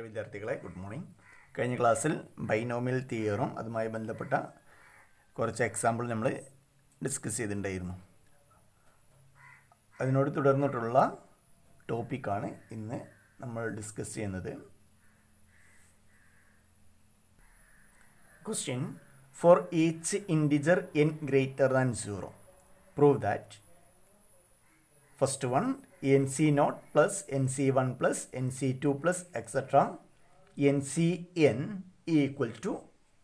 പ്രിയ വിദ്യാർത്ഥികളെ good morning കഴിഞ്ഞ ക്ലാസ്സിൽ ബൈനോമിയൽ തിയറും അതുമായി ബന്ധപ്പെട്ട കുറച്ച് എക്സാമ്പിൾ നമ്മൾ ഡിസ്കസ് ചെയ്തിട്ടുണ്ടായിരുന്നു അതിനോട് തുടർന്നിട്ടുള്ള ടോപ്പിക്കാണ് ഇന്ന് നമ്മൾ ഡിസ്കസ് ചെയ്യുന്നത് question four each integer N greater than zero prove that first one N C nought plus N C one plus N C two plus etcetera N C N equal to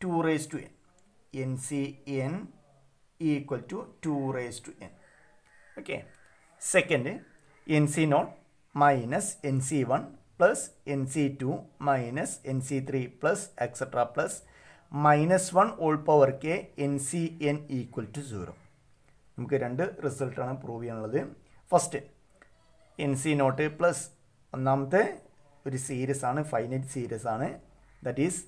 two raise to N N C N equal to two raise to N okay second N C nought minus N C one plus N C two minus N C three plus etcetera plus minus one whole power K N C N equal to zero നമുക്ക് രണ്ട് റിസൾട്ടാണ് prove ചെയ്യാനുള്ളത് first N C nought plus ഒന്നാമത്തെ ഒരു series ആണ് finite series ആണ് that is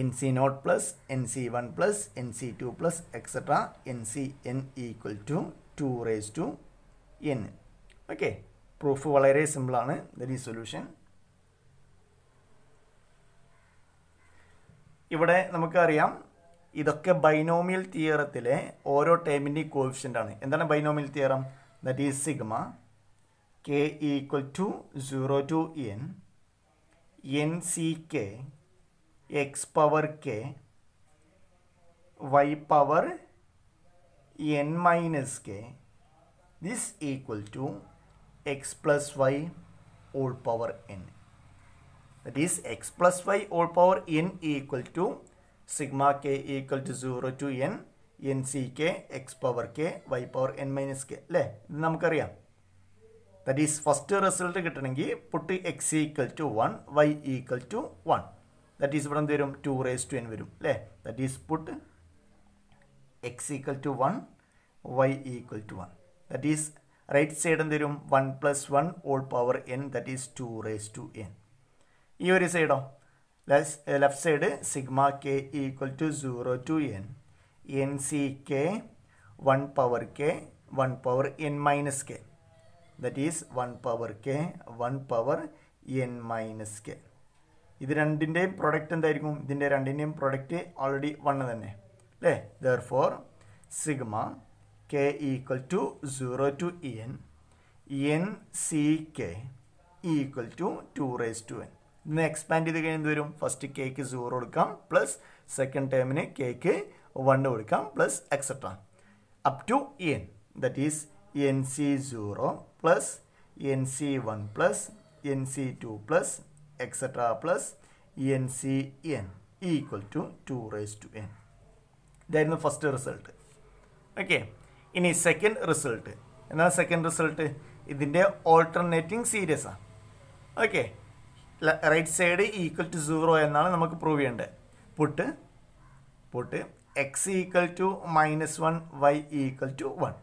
N C nought plus N C one plus N C two plus etcetera N C N equal to two raise to N okay proof വളരെ സിമ്പിളാണ് that is solution ഇവിടെ നമുക്കറിയാം ഇതൊക്കെ binomial തിയറത്തിലെ ഓരോ ടൈമിൻ്റെയും coefficient ആണ് എന്താണ് binomial theorem that is sigma k equal to 0 to n n c k x power k y power n minus k this equal to x plus y all power n that is x plus y all power n equal to sigma k equal to 0 to n n c k x power k y power n minus k le ഇത് നമുക്കറിയാം that is first result കിട്ടണമെങ്കിൽ put x equal to one y equal to one that is ഇവിടെ എന്ത് വരും two raise to n വരും അല്ലേ that is put x equal to one y equal to one that is right side എന്ത് വരും one plus one whole power N that is two raise to n ഈ ഒരു സൈഡോ left side sigma K equal to zero to N N C k one power K one power N minus k that is one power K one power N minus k ഇത് രണ്ടിൻ്റെയും product എന്തായിരിക്കും ഇതിൻ്റെ രണ്ടിൻ്റെയും product already one തന്നെ അല്ലേ therefore sigma K equal to zero to e n N C k equal to two raise to n ഇന്ന് expand ചെയ്ത് കഴിഞ്ഞാൽ എന്ത് വരും ഫസ്റ്റ് കേക്ക് സീറോ കൊടുക്കാം പ്ലസ് സെക്കൻഡ് ടേമിന് കേക്ക് വണ്ണ് കൊടുക്കാം plus etcetera up to n that is N C zero plus N C one plus N C two plus etcetera plus N C N equal to two raise to n ഇതായിരുന്നു first result okay ഇനി second result എന്നാൽ second result ഇതിൻ്റെ alternating series ആണ് okay right side equal to zero എന്നാണ് നമുക്ക് prove ചെയ്യേണ്ടത് put put x equal to minus one y equal to one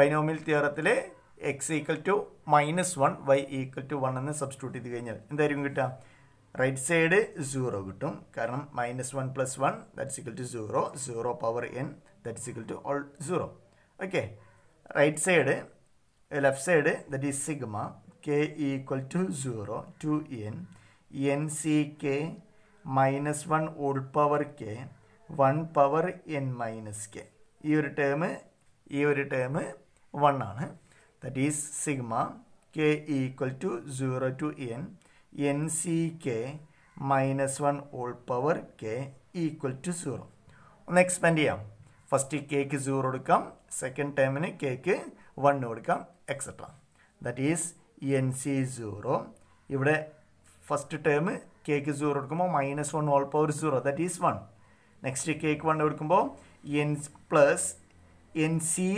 binomial തിയറത്തിലെ x equal to minus one y equal to one എന്ന് substitute ചെയ്ത് കഴിഞ്ഞാൽ എന്തായിരിക്കും കിട്ടുക റൈറ്റ് സൈഡ് സീറോ കിട്ടും കാരണം minus one plus one that's equal to zero zero power n that's equal to all zero okay right side left side that is sigma K equal to zero to N N C k minus one whole power K one power N minus k ഈ ഒരു term ഈ ഒരു term one ആണ് that is sigma k equal to 0 to n nck minus 1 all power k equal to zero ഒന്ന് expand ചെയ്യാം first കേക്ക് zero കൊടുക്കാം second ടൈമിന് കേക്ക് വൺ കൊടുക്കാം etcetera that is N C zero ഇവിടെ ഫസ്റ്റ് ടേം കേക്ക് സീറോ കൊടുക്കുമ്പോൾ minus one whole power zero that's is one next കേക്ക് വൺ കൊടുക്കുമ്പോൾ n plus N C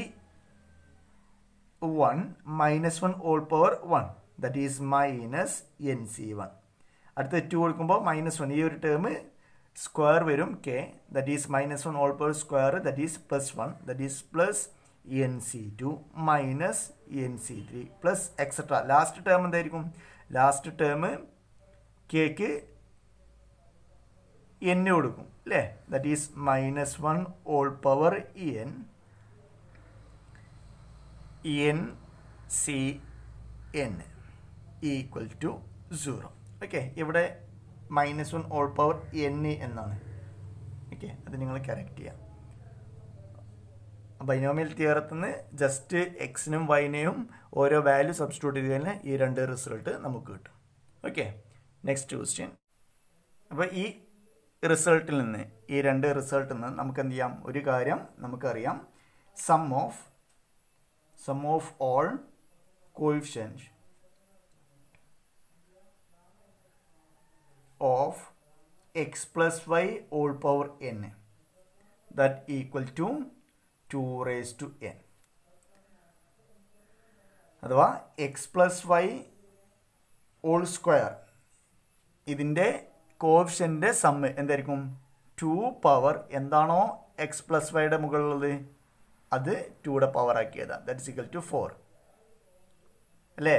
one minus one whole power one that is minus N C one അടുത്ത two കൊടുക്കുമ്പോൾ minus one ഈ ഒരു term square വരും K that is minus one whole power square that is plus one that is plus N C two minus N C three plus etcetera last term എന്തായിരിക്കും last term കെക്ക് n കൊടുക്കും അല്ലേ that is minus one whole power n n c n equal to zero okay ഇവിടെ minus one whole power n എന്നാണ് okay അത് നിങ്ങൾ correct ചെയ്യാം binomial തിയറത്തിൽ നിന്ന് ജസ്റ്റ് എക്സിനും വൈനെയും ഓരോ വാല്യൂ സബ്സ്റ്റിറ്റ്യൂട്ട് ചെയ്ത് കഴിഞ്ഞാൽ ഈ രണ്ട് റിസൾട്ട് നമുക്ക് കിട്ടും ഓക്കെ നെക്സ്റ്റ് ക്വസ്റ്റ്യൻ അപ്പോൾ ഈ റിസൾട്ടിൽ നിന്ന് ഈ രണ്ട് റിസൾട്ടിൽ നിന്ന് നമുക്ക് എന്ത് ചെയ്യാം ഒരു കാര്യം നമുക്കറിയാം sum of sum of all coefficients of x plus y all power n that equal to 2 raised to n അഥവാ x plus y whole square ഇതിൻ്റെ കോഫിഷ്യൻ്റെ സമ്മ് എന്തായിരിക്കും ടു പവർ എന്താണോ എക്സ് പ്ലസ് വൈയുടെ മുകളിലുള്ളത് അത് ടൂടെ പവർ ആക്കിയതാണ് എഴുതാം ഇസ് ഇക്വൽ ടു ഫോർ അല്ലേ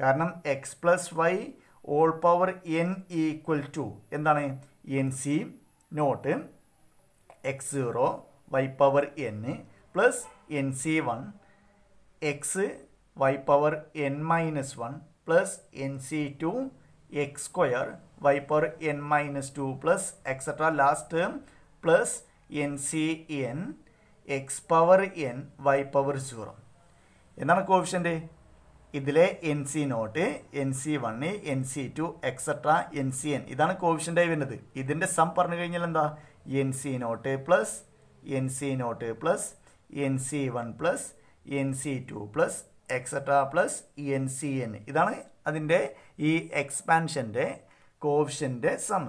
കാരണം x plus y whole power N equal to എന്താണ് N C nought x zero y power n plus N C one x y power N minus one plus N C two x square y power N minus two plus etcetera last plus N C n x power n y power zero എന്താണ് coefficient ഇതിലെ n C nought n C one N C two etcetera N C n ഇതാണ് കോഫിഷ്യൻ്റായി വരുന്നത് ഇതിൻ്റെ sum പറഞ്ഞു കഴിഞ്ഞാൽ എന്താ n C nought plus N C nought plus N C one plus N C two plus etcetera plus N C n ഇതാണ് അതിൻ്റെ ഈ എക്സ്പാൻഷൻ്റെ കോഫിഷ്യൻ്റെ sum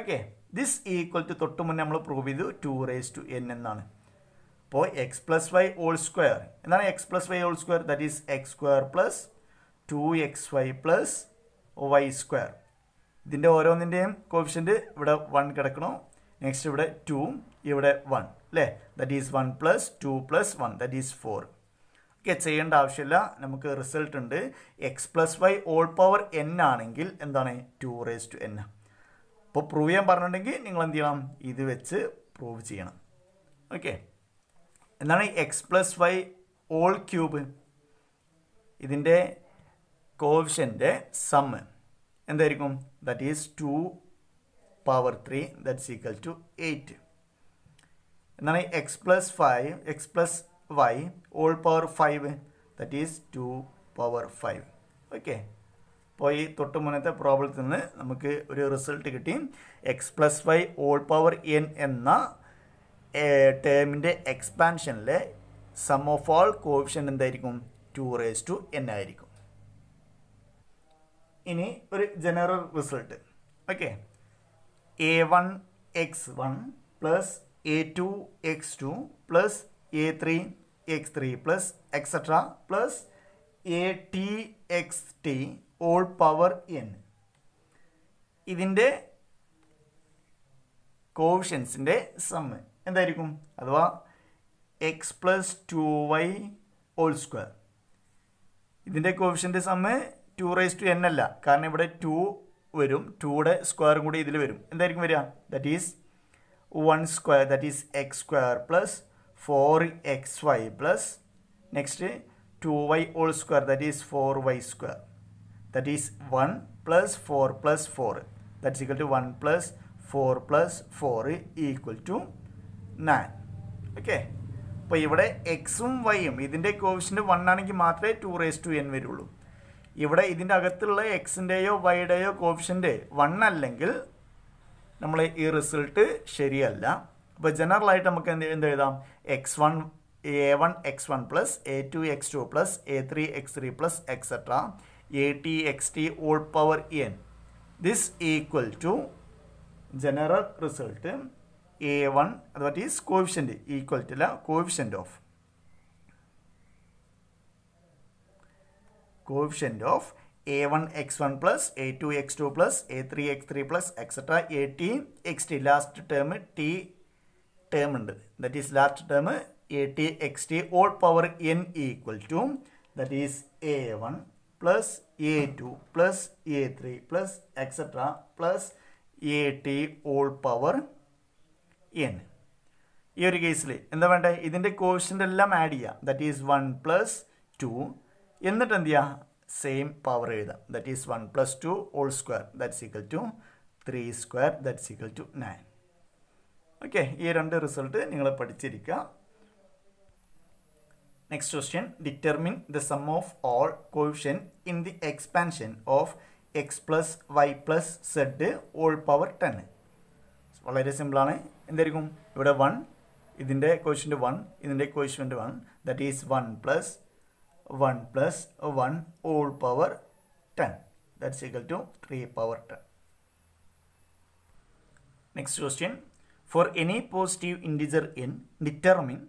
okay this equal to തൊട്ട് മുന്നേ നമ്മൾ പ്രൂവ് ചെയ്തു ടു റേസ് ടു എൻ എന്നാണ് അപ്പോൾ x plus y whole square എന്താണ് x plus y whole square that is x square plus two x y plus y square ഇതിൻ്റെ ഓരോന്നിൻ്റെയും coefficient ഇവിടെ വൺ കിടക്കണം നെക്സ്റ്റ് ഇവിടെ ടു ഇവിടെ വൺ അല്ലേ that is one plus two plus one that is four okay ചെയ്യേണ്ട ആവശ്യമില്ല നമുക്ക് റിസൾട്ട് ഉണ്ട് x plus y whole power n ആണെങ്കിൽ എന്താണ് ടു റേസ് ടു എൻ അപ്പോൾ പ്രൂവ് ചെയ്യാൻ പറഞ്ഞിട്ടുണ്ടെങ്കിൽ നിങ്ങൾ എന്ത് ചെയ്യണം ഇത് വെച്ച് പ്രൂവ് ചെയ്യണം ഓക്കെ എന്താണ് x plus y whole cube ഇതിൻ്റെ കോവിഷൻ്റെ സമ്മ് എന്തായിരിക്കും that is two power three that's equal to eight എന്താണ് x plus five x plus y whole power five that is two power five okay അപ്പോൾ ഈ തൊട്ട് മുന്നത്തെ പ്രോബ്ലത്തിൽ നിന്ന് നമുക്ക് ഒരു റിസൾട്ട് കിട്ടി x plus y whole power n എന്ന ടേമിൻ്റെ എക്സ്പാൻഷനിലെ സം ഓഫ് ഓൾ കോവിഷൻ എന്തായിരിക്കും ടു റേസ് ടു എൻ ആയിരിക്കും ഇനി ഒരു general result okay a one x one plus a two x two plus a three x three plus etcetera plus a t x t whole power n ഇതിൻ്റെ കോവിഷൻസിൻ്റെ sum എന്തായിരിക്കും അഥവാ x plus two y whole square ഇതിൻ്റെ കോഫിഷ്യൻ്റെ sum two raise to N അല്ല കാരണം ഇവിടെ to വരും ടൂടെ സ്ക്വയറും കൂടി ഇതിൽ വരും എന്തായിരിക്കും വരിക that is one square that is x square plus four x y plus next two y whole square that is four y square that is one plus four plus four that equal to one plus four plus four equal to nine okay അപ്പോൾ ഇവിടെ എക്സും വൈയും ഇതിൻ്റെ കോവിഷൻ്റ് one ആണെങ്കിൽ മാത്രമേ to raise to N വരുള്ളൂ ഇവിടെ ഇതിൻ്റെ അകത്തുള്ള എക്സിൻ്റെയോ വൈയുടെയോ കോവിഷൻ്റെ വൺ അല്ലെങ്കിൽ നമ്മൾ ഈ റിസൾട്ട് ശരിയല്ല അപ്പോൾ ജനറലായിട്ട് നമുക്ക് എന്ത് എന്ത് എഴുതാം x one a one x one plus a two x two plus a three x three plus etcetera a t x t whole power n this equal to general result a one that is coefficient equal to അല്ല coefficient of coefficient of a one x one plus a two x two plus a three x three plus etcetera a t x t last term t term ഉണ്ട് that is last term a t x t whole power N equal to that is a one plus a two plus a three plus etcetera plus a t whole power n ഈ ഒരു കേസിൽ എന്താ വേണ്ടേ ഇതിൻ്റെ കോഷൻ്റെ എല്ലാം add ചെയ്യുക that is one plus two എന്നിട്ട് എന്ത് ചെയ്യുക സെയിം പവർ എഴുതാം that is one plus two whole square that equal to three square that equal to nine okay ഈ രണ്ട് റിസൾട്ട് നിങ്ങൾ പഠിച്ചിരിക്കുക next question determine the sum of all coefficient in the expansion of x plus y plus z whole power ten വളരെ സിമ്പിളാണ് എന്തായിരിക്കും ഇവിടെ one ഇതിൻ്റെ coefficient one ഇതിൻ്റെ coefficient one that is one plus one plus one whole power ten that's equal to three power ten next question for any positive integer n determine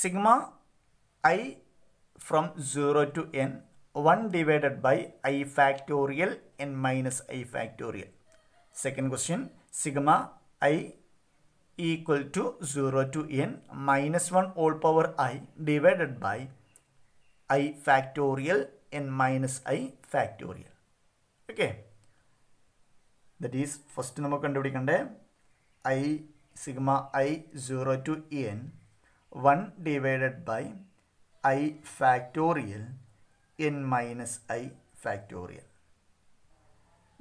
sigma i from zero to n one divided by I factorial N minus I factorial second question sigma i equal to zero to N minus one whole power I divided by I factorial N minus I factorial okay that is first നമുക്ക് കണ്ടുപിടിക്കണ്ടേ i sigma i zero to n one divided by I factorial N minus I factorial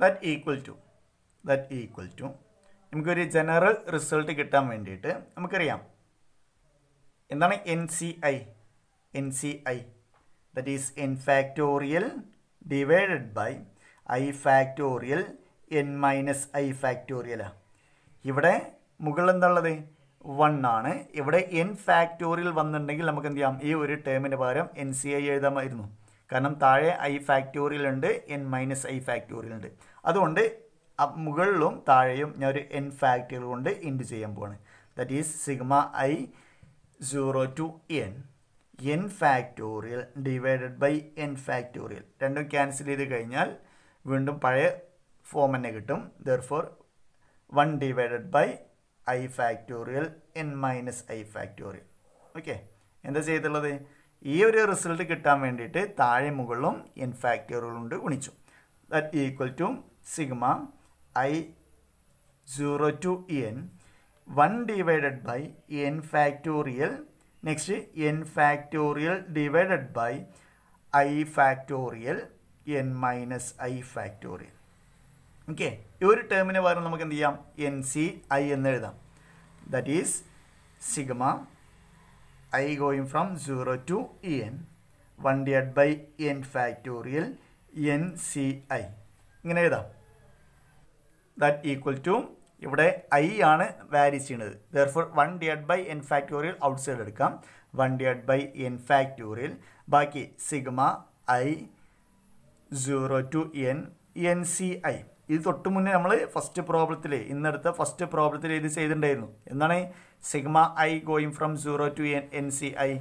that equal to that equal to നമുക്കൊരു general result കിട്ടാൻ വേണ്ടിയിട്ട് നമുക്കറിയാം എന്താണ് N C i n C I that is n factorial divided by I factorial N minus i ഫാക്ടോറിയലാണ് ഇവിടെ മുകളിൽ എന്താണുള്ളത് one ആണ് ഇവിടെ എൻ ഫാക്ടോറിയൽ വന്നിട്ടുണ്ടെങ്കിൽ നമുക്ക് എന്ത് ചെയ്യാം ഈ ഒരു ടേമിന് പകരം എൻ സി ഐ എഴുതാമായിരുന്നു കാരണം താഴെ ഐ ഫാക്ടോറിയൽ ഉണ്ട് എൻ മൈനസ് ഐ ഫാക്ടോറിയൽ ഉണ്ട് അതുകൊണ്ട് മുകളിലും താഴെയും ഞാൻ ഒരു എൻ ഫാക്ടറികൾ കൊണ്ട് ഇൻഡ് ചെയ്യാൻ പോവാണ് that is sigma i zero to N n factorial divided by N factorial രണ്ടും ക്യാൻസൽ ചെയ്ത് കഴിഞ്ഞാൽ വീണ്ടും പഴയ ഫോം തന്നെ കിട്ടും for one divided by I factorial N minus I factorial okay എന്താ ചെയ്തിട്ടുള്ളത് ഈ ഒരു റിസൾട്ട് കിട്ടാൻ വേണ്ടിയിട്ട് താഴെ മുകളിലും എൻ കൊണ്ട് ഗുണിച്ചു that equal to sigma i zero to n one divided by N factorial next n factorial divided by I factorial N minus I factorial okay ഈ ഒരു ടേമിന് പകരം നമുക്ക് എന്ത് ചെയ്യാം എൻ സി ഐ എന്ന് എഴുതാം that is sigma I going from zero to n one divide by N factorial n C i ഇങ്ങനെ എഴുതാം ദാറ്റ് ഈക്വൽ ടു ഇവിടെ ഐ ആണ് വാരി ചെയ്യുന്നത് therefore one divided by N factorial outside എടുക്കാം one divided by N factorial ബാക്കി sigma i zero to N N C i ഇത് തൊട്ട് മുന്നേ നമ്മൾ ഫസ്റ്റ് പ്രോബ്ലത്തിൽ ഇന്നെടുത്ത ഫസ്റ്റ് പ്രോബ്ലത്തിൽ ഇത് ചെയ്തിട്ടുണ്ടായിരുന്നു എന്താണ് sigma I going from zero to N N C I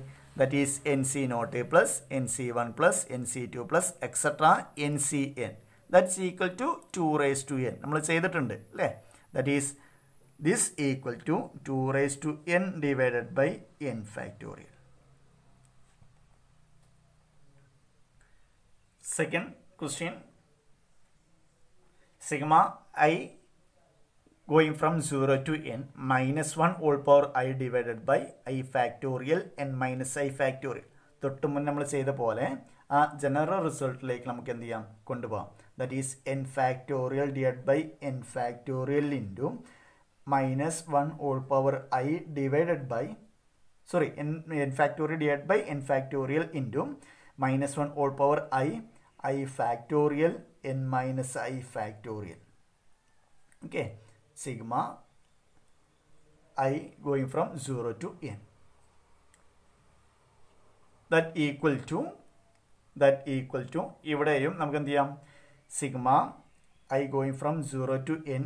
that is N C nought plus N C one plus N C two plus etcetera N C N that's equal to two raise to N നമ്മൾ ചെയ്തിട്ടുണ്ട് അല്ലേ that is this equal to two raise to N divided by N factorial second question sigma I going from zero to N minus one whole power I divided by I factorial N minus I factorial തൊട്ട് മുന്നേ നമ്മൾ ചെയ്ത പോലെ ആ general റിസൾട്ടിലേക്ക് നമുക്ക് എന്ത് ചെയ്യാം കൊണ്ടുപോകാം that is n factorial divided by n factorial into minus 1 all power i divided by sorry n, n factorial divided by n factorial into minus 1 all power i i factorial n minus i factorial okay sigma i going from 0 to n that equal to that equal to ഇവിടെയും നമുക്ക് എന്ത് ചെയ്യാം sigma i going from 0 to n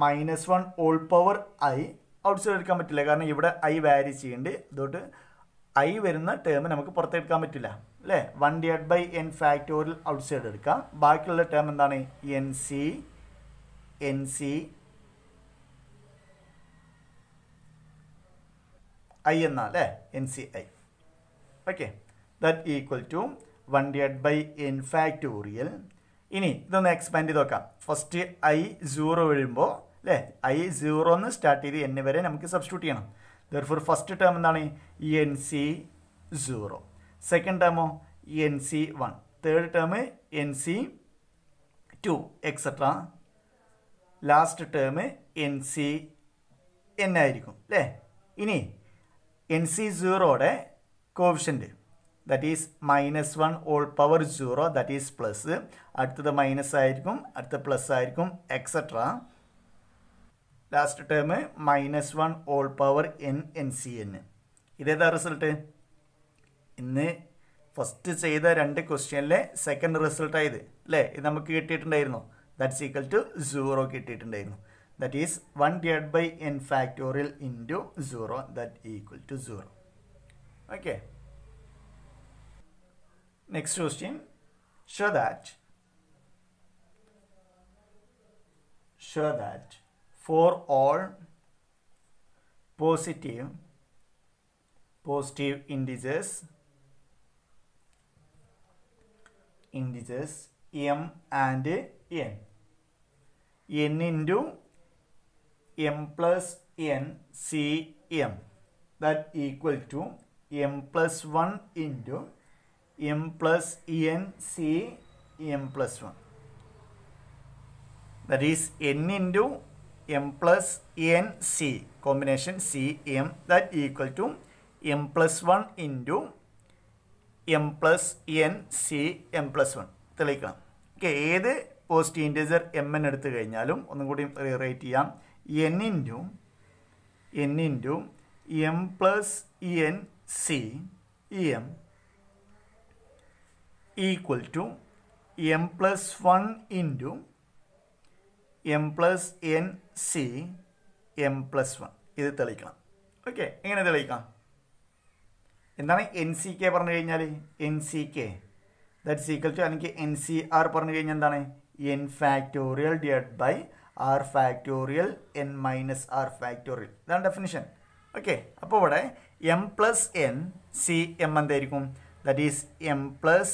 minus one whole power I outside എടുക്കാൻ പറ്റില്ല കാരണം ഇവിടെ I വാരി ചെയ്യുന്നുണ്ട് അതുകൊണ്ട് ഐ വരുന്ന ടേം നമുക്ക് പുറത്തെടുക്കാൻ പറ്റില്ല അല്ലേ one divide by N factorial outside എടുക്കാം ബാക്കിയുള്ള ടേം എന്താണ് N C N C I എന്നാ അല്ലേ N C I okay that equal to one divide by N factorial ഇനി ഇതൊന്ന് എക്സ്പാൻഡ് ചെയ്ത് നോക്കാം ഫസ്റ്റ് ഐ സീറോ വരുമ്പോൾ അല്ലേ ഐ സീറോ എന്ന് സ്റ്റാർട്ട് ചെയ്ത് എൻ വരെ നമുക്ക് സബ്സ്റ്റിറ്റ്യൂട്ട് ചെയ്യണം ദർഫോർ ഫസ്റ്റ് ടേം എന്താണ് എൻ സി സീറോ സെക്കൻഡ് ടേമോ N C one third term N C two etcetera last term N C N ആയിരിക്കും അല്ലേ ഇനി എൻ സി സീറോയുടെ coefficient that is minus one whole power zero that is plus അടുത്തത് minus ആയിരിക്കും അടുത്ത plus ആയിരിക്കും etcetera last term minus one whole power N N C N ഇതേതാ result ഇന്ന് ഫസ്റ്റ് ചെയ്ത രണ്ട് ക്വസ്റ്റ്യനിലെ സെക്കൻഡ് റിസൾട്ടായത് അല്ലേ ഇത് നമുക്ക് കിട്ടിയിട്ടുണ്ടായിരുന്നു ദാറ്റ്സ് ഈക്വൽ ടു സീറോ കിട്ടിയിട്ടുണ്ടായിരുന്നു that is one divide by N factorial into zero that equal to zero okay Next question. Show that. Show that for all positive positive indices, indices m and n n into m plus n c m that equal to m plus 1 into M plus E N C M plus one that is N into M plus N C combination C M that equal to M plus one into M plus N C M plus one തെളിയിക്കണം okay ഏത് post integer M N എടുത്തു കഴിഞ്ഞാലും ഒന്നും കൂടി rate ചെയ്യാം N into N into M plus E N C E M equal to M plus one into M plus N C M plus one ഇത് തെളിയിക്കണം okay എങ്ങനെ തെളിയിക്കാം എന്താണ് എൻ സി കെ പറഞ്ഞു കഴിഞ്ഞാൽ N C K that's equal to അല്ലെങ്കിൽ N C R പറഞ്ഞു കഴിഞ്ഞാൽ എന്താണ് N factorial divide by R factorial N minus R factorial ഇതാണ് ഡെഫിനിഷൻ ഓക്കെ അപ്പോൾ ഇവിടെ M plus N C M എന്തായിരിക്കും that is m plus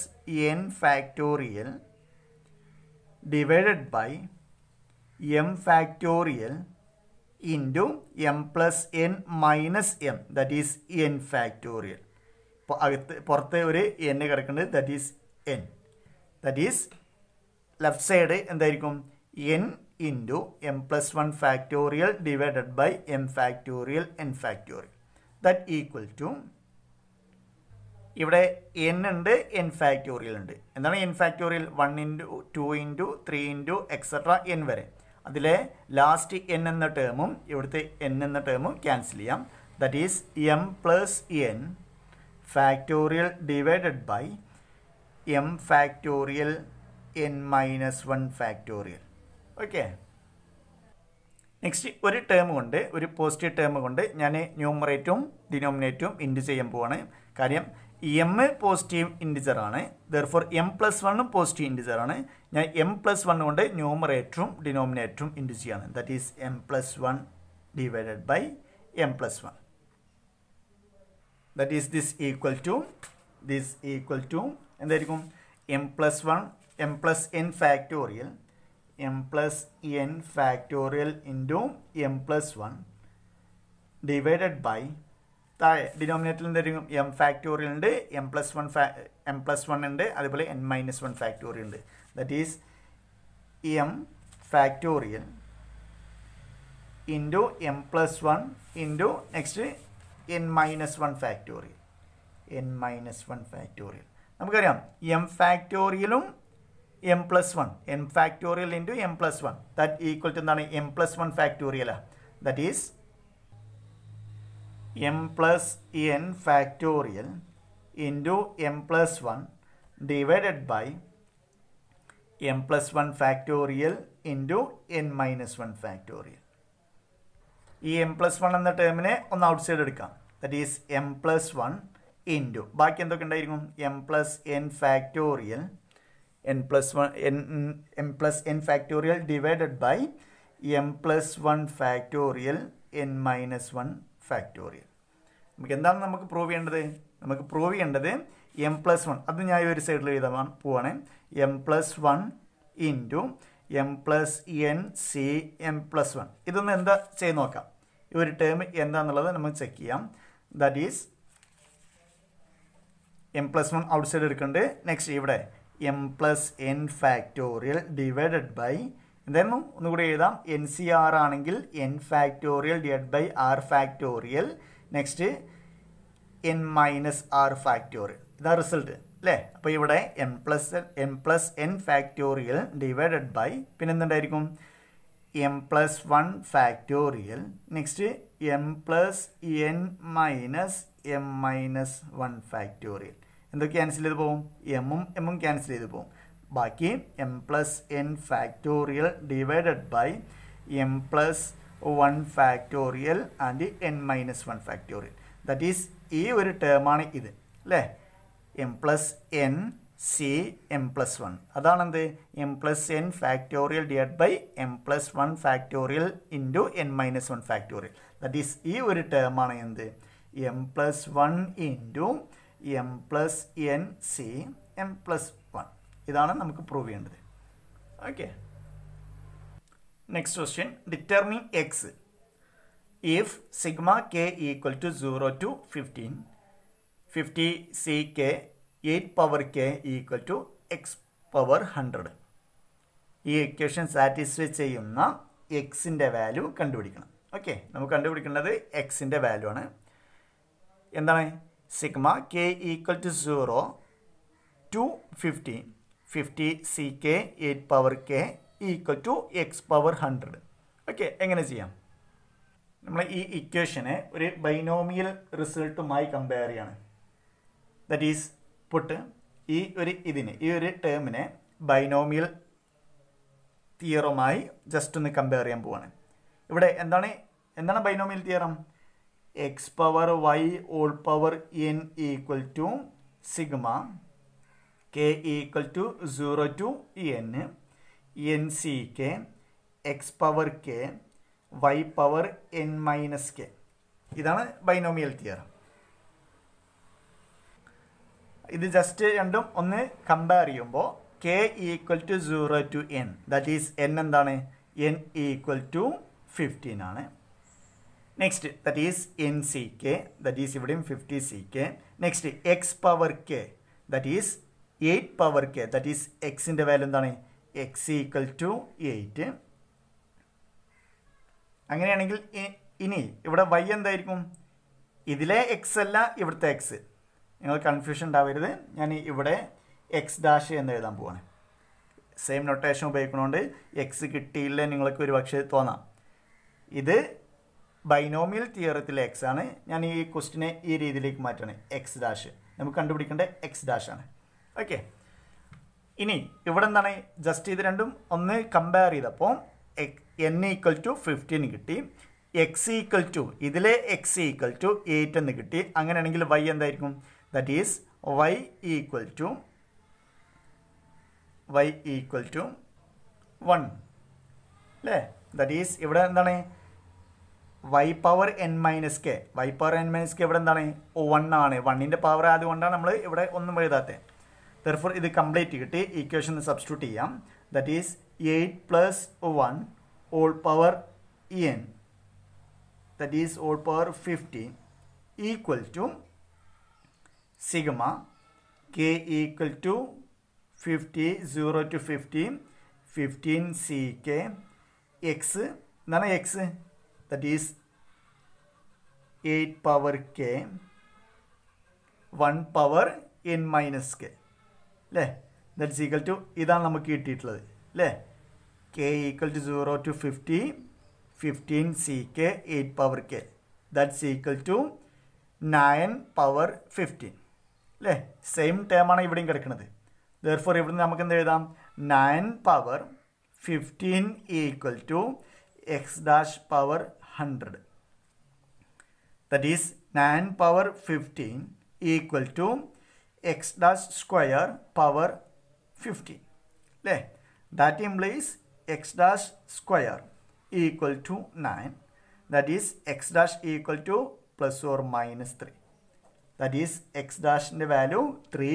n factorial divided by m factorial into m plus n minus m that is n factorial. ഇപ്പോൾ അകത്ത് പുറത്ത് ഒരു N കിടക്കുന്നത് that is N that is left side എന്തായിരിക്കും N into M plus one factorial divided by M factorial N factorial that equal to ഇവിടെ N ഉണ്ട് N factorial ഉണ്ട് എന്താണ് N factorial one into two into three into etcetera N വരെ അതിലെ last N എന്ന ടേമും ഇവിടുത്തെ എൻ എന്ന ടേമും ക്യാൻസൽ ചെയ്യാം that is M plus N factorial divided by M factorial N minus one factorial okay next ഒരു ടേം കൊണ്ട് ഒരു പോസിറ്റീവ് ടേം കൊണ്ട് ഞാൻ ന്യൂമറേറ്റും ഡിനോമിനേറ്റും ഇൻറ്റു ചെയ്യാൻ പോവാണ് കാര്യം എം പോസിറ്റീവ് ഇൻറ്റിജർ ആണ് ദർഫോർ എം പ്ലസ് വണ്ണും പോസിറ്റീവ് ഇൻറ്റിജർ ആണ് ഞാൻ എം പ്ലസ് വൺ കൊണ്ട് ന്യൂമറേറ്ററും ഡിനോമിനേറ്ററും ഇൻറ്റു ചെയ്യാണ് that is M plus one divided by M plus one that is this equal to this equal to എന്തായിരിക്കും M plus one M plus N factorial M plus N factorial into M plus one divided by താഴെ ഡിനോമിനേറ്ററിൽ ഒരു M factorial ഉണ്ട് M plus one ഫാ M plus one ഉണ്ട് അതുപോലെ N minus one factorial ഉണ്ട് that is M factorial into M plus one into next N minus one factorial N minus one factorial നമുക്കറിയാം M ഫാക്ടോറിയലും M plus one M factorial into M plus one that equal to എന്താണ് M plus one ഫാക്ടോറിയലാണ് that is M plus N factorial into M plus one divided by M plus one factorial into N minus one factorial ഈ M plus one എന്ന ടേമിനെ ഒന്ന് outside എടുക്കാം that is M plus one into ബാക്കി എന്തൊക്കെ ഉണ്ടായിരിക്കും M plus N factorial N plus one N M plus N factorial divided by M plus one factorial N minus one factorial നമുക്ക് എന്താണ് നമുക്ക് പ്രൂവ് ചെയ്യേണ്ടത് നമുക്ക് prove ചെയ്യേണ്ടത് എം പ്ലസ് വൺ അത് ഞാൻ ഒരു സൈഡിൽ എഴുതാൻ പോവാണ് M plus one into M plus N C M plus one ഇതൊന്ന് എന്താ ചെയ്ത് നോക്കാം ഈ ഒരു ടേം എന്താണെന്നുള്ളത് നമുക്ക് ചെക്ക് ചെയ്യാം that is M plus one outside എടുക്കുന്നുണ്ട് നെക്സ്റ്റ് ഇവിടെ M plus N factorial divided by എന്തായിരുന്നു ഒന്നുകൂടി എഴുതാം എൻ സി ആർ ആണെങ്കിൽ N factorial divide by R factorial next N minus R factorial ഇതാ റിസൾട്ട് അല്ലേ അപ്പോൾ ഇവിടെ N plus N plus N factorial divided by പിന്നെന്തുണ്ടായിരിക്കും M plus one factorial next M plus N minus M minus one factorial എന്തൊക്കെ cancel ചെയ്ത് പോകും എമ്മും എമ്മും ക്യാൻസൽ ചെയ്ത് പോകും ബാക്കി M plus N factorial divided by M plus one factorial and N minus one factorial that is ഈ ഒരു ടേമാണ് ഇത് അല്ലേ M plus N C M plus one അതാണെന്ത് M plus N factorial divide by M plus one factorial into N minus one factorial that is ഈ ഒരു ടേമാണ് എന്ത് M plus one into M plus N C M plus ഇതാണ് നമുക്ക് prove ചെയ്യേണ്ടത് okay next question determine X if sigma K equal to zero to fifteen fifty C K eight power K equal to X power hundred ഈ equation satisfy ചെയ്യുന്ന എക്സിൻ്റെ value കണ്ടുപിടിക്കണം okay നമുക്ക് കണ്ടുപിടിക്കേണ്ടത് എക്സിൻ്റെ വാല്യൂ ആണ് എന്താണ് sigma K equal to zero to fifteen fifty C K eight power K equal to X power hundred okay എങ്ങനെ ചെയ്യാം നമ്മൾ ഈ ഇക്വേഷനെ ഒരു ബൈനോമിയൽ റിസൾട്ടുമായി കമ്പയർ ചെയ്യാണ് ദറ്റ് ഈസ് പുട്ട് ഈ ഒരു ഇതിന് ഈ ഒരു ടേമിനെ ബൈനോമിയൽ തിയറുമായി ജസ്റ്റ് ഒന്ന് കമ്പയർ ചെയ്യാൻ പോവാണ് ഇവിടെ എന്താണ് എന്താണ് binomial theorem X power Y whole power N equal to sigma K equal to zero to N N C K X power K Y power N minus K ഇതാണ് binomial theorem ഇത് just രണ്ടും ഒന്ന് compare ചെയ്യുമ്പോൾ K equal to zero to N that is N എന്താണ് N equal to fifteen ആണ് next that is N C K that is ഇവിടെയും fifty C K next X power K that is eight power K that is എക്സിൻ്റെ value എന്താണ് X equal to eight അങ്ങനെയാണെങ്കിൽ ഇനി ഇവിടെ Y എന്തായിരിക്കും ഇതിലെ X അല്ല ഇവിടുത്തെ എക്സ് നിങ്ങൾ കൺഫ്യൂഷൻ ഉണ്ടാവരുത് ഞാൻ ഇവിടെ എക്സ് ഡാഷ് എന്ന് എഴുതാൻ പോവാണ് സെയിം നൊട്ടേഷൻ ഉപയോഗിക്കണോണ്ട് എക്സ് കിട്ടിയില്ല നിങ്ങൾക്ക് ഒരു പക്ഷേ തോന്നാം ഇത് ബൈനോമിയൽ തിയറത്തിലെ എക്സ് ആണ് ഞാൻ ഈ ക്വസ്റ്റിനെ ഈ രീതിയിലേക്ക് മാറ്റുകയാണ് എക്സ് ഡാഷ് നമുക്ക് കണ്ടുപിടിക്കേണ്ട എക്സ് ഡാഷ് ആണ് ഓക്കെ ഇനി ഇവിടെ എന്താണ് ജസ്റ്റ് ഇത് രണ്ടും ഒന്ന് കമ്പയർ ചെയ്തപ്പോൾ എൻ ഈക്വൽ ടു ഫിഫ്റ്റീൻ കിട്ടി എക്സ് ഈക്വൽ ടു ഇതിലെ എക്സ് ഈക്വൽ ടു എയ്റ്റ് എന്ന് കിട്ടി അങ്ങനെയാണെങ്കിൽ വൈ എന്തായിരിക്കും that is Y equal to Y equal to one അല്ലേ ദറ്റ് ഈസ് ഇവിടെ എന്താണ് Y power N minus K Y power N minus K ഇവിടെ എന്താണ് വൺ ആണ് വണ്ണിൻ്റെ പവർ ആയതുകൊണ്ടാണ് നമ്മൾ ഇവിടെ ഒന്നും എഴുതാത്തത് ദർഫോർ ഇത് കംപ്ലീറ്റ് കിട്ടി ഈക്വേഷൻ സബ്സ്റ്റിറ്റ്യൂട്ട് ചെയ്യാം that is eight plus one whole power N that is whole power fifteen equal to sigma K equal to fifty zero to fifteen fifteen C K X എന്താണ് X that is eight power K one power N minus K അല്ലേ that's equal to ഇതാണ് നമുക്ക് കിട്ടിയിട്ടുള്ളത് അല്ലേ K equal to zero to fifty fifteen C K eight power K that's equal to nine power fifteen അല്ലേ same ടേമാണ് ഇവിടെയും കിടക്കുന്നത് therefore നിന്ന് നമുക്ക് എന്ത് എഴുതാം nine power fifteen equal to X dash power hundred that is nine power fifteen equal to X dash square power fifteen അല്ലേ that implies X dash square equal to nine that is X dash equal to plus or minus three that is X ഡാഷിൻ്റെ value three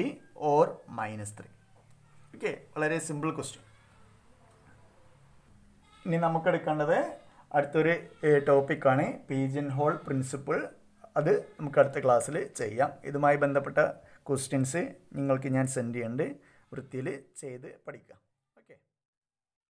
or minus three okay വളരെ simple question ഇനി നമുക്ക് എടുക്കേണ്ടത് അടുത്തൊരു ടോപ്പിക്കാണ് pigeon whole principle അത് നമുക്ക് അടുത്ത ക്ലാസ്സിൽ ചെയ്യാം ഇതുമായി ബന്ധപ്പെട്ട ക്വസ്റ്റ്യൻസ് നിങ്ങൾക്ക് ഞാൻ സെൻഡ് ചെയ്യേണ്ടത് വൃത്തിയിൽ ചെയ്ത് പഠിക്കാം